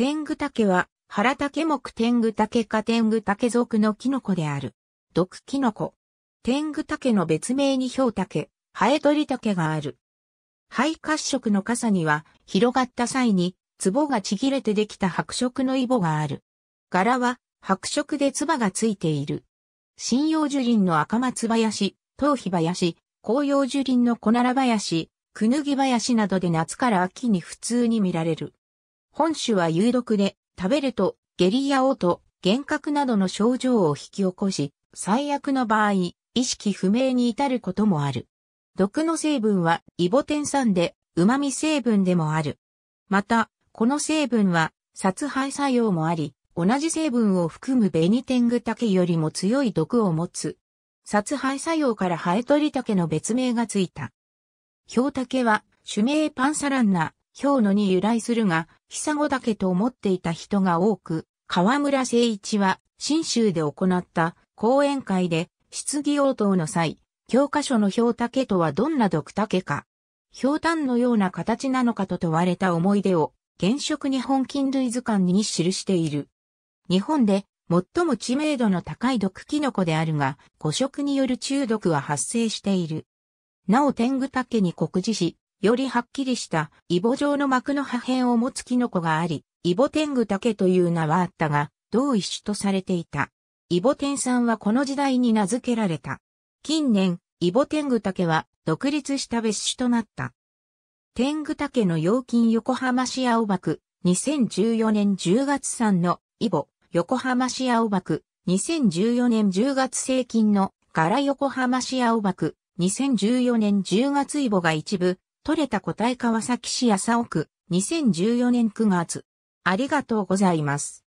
天狗竹は、原竹目天狗竹か天狗竹属のキノコである。毒キノコ。天狗竹の別名に氷竹、ハエトリ竹がある。肺褐色の傘には、広がった際に、壺がちぎれてできた白色のイボがある。柄は、白色で唾がついている。針葉樹林の赤松林、頭皮林、紅葉樹林の小奈良林、くぬぎ林などで夏から秋に普通に見られる。本種は有毒で、食べると下痢や嘔吐、幻覚などの症状を引き起こし、最悪の場合、意識不明に至ることもある。毒の成分はイボテン酸で、旨味成分でもある。また、この成分は殺廃作用もあり、同じ成分を含むベニテングタケよりも強い毒を持つ。殺廃作用からハエトリタケの別名がついた。ヒョウタケは種名パンサランナ、ヒョウノに由来するが、久子だけと思っていた人が多く、河村誠一は、新州で行った講演会で、質疑応答の際、教科書の表竹とはどんな毒竹か、氷炭のような形なのかと問われた思い出を、現職日本菌類図鑑に記している。日本で最も知名度の高い毒キノコであるが、誤食による中毒は発生している。なお天狗竹に告示し、よりはっきりしたイボ状の膜の破片を持つキノコがあり、イボテングタケという名はあったが、同一種とされていた。イボテン酸はこの時代に名付けられた。近年、イボテングタケは独立した別種となった。テングタケの陽金横浜市青葉区、2014年10月産のイボ、横浜市青葉区、2014年10月生金の柄横浜市青葉区、2014年10月イボが一部、取れた答え川崎市麻生区、2014年9月。ありがとうございます。